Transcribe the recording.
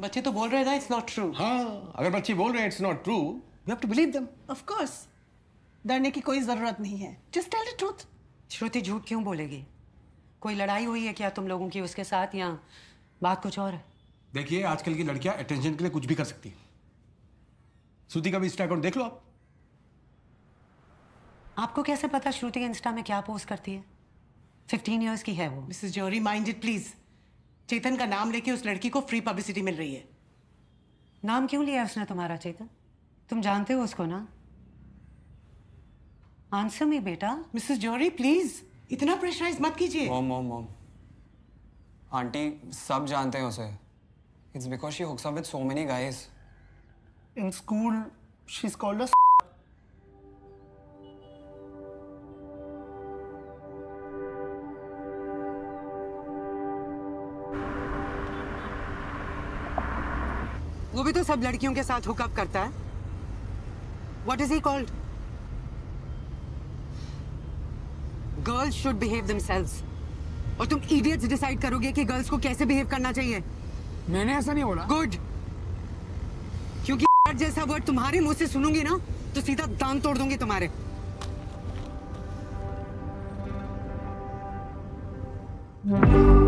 बच्चे तो बोल रहे हैं इट्स नॉट ट्रू हाँ अगर बच्चे बोल रहे हैं it's not true you have to believe them of course डरने की कोई जरूरत नहीं है just tell the truth Shruti झूठ क्यों बोलेगी कोई लड़ाई हुई है क्या तुम लोगों की उसके साथ या बात कुछ और है देखिए आजकल की लड़कियां अटेंशन के लिए कुछ भी कर सकती हैं श्रुति का भी इंस्टा अकाउंट देख लो आप आपको कैसे पता श्रुति इंस्टा में क्या पोस्ट करती है फिफ्टीन ईयर्स की है वो मिसेस जोरी माइंड इट प्लीज चेतन का नाम लेके उस लड़की को फ्री पब्लिसिटी मिल रही है नाम क्यों लिया उसने तुम्हारा चेतन तुम जानते हो उसको ना आंसर में बेटा मिसेस जोरी प्लीज इतना प्रेशराइज मत कीजिए मॉम मॉम मॉम आंटी सब जानते हैं उसे it's because she hooks up with so many guys in school she is called a वो भी तो सब लड़कियों के साथ हुकअप करता है what is he called girls should behave themselves और तुम इडियट्स डिसाइड करोगे कि गर्ल्स को कैसे बिहेव करना चाहिए मैंने ऐसा नहीं बोला गुड क्योंकि जैसा वर्ड तुम्हारे मुंह से सुनूंगी ना तो सीधा दान तोड़ दूंगी तुम्हारे Yeah.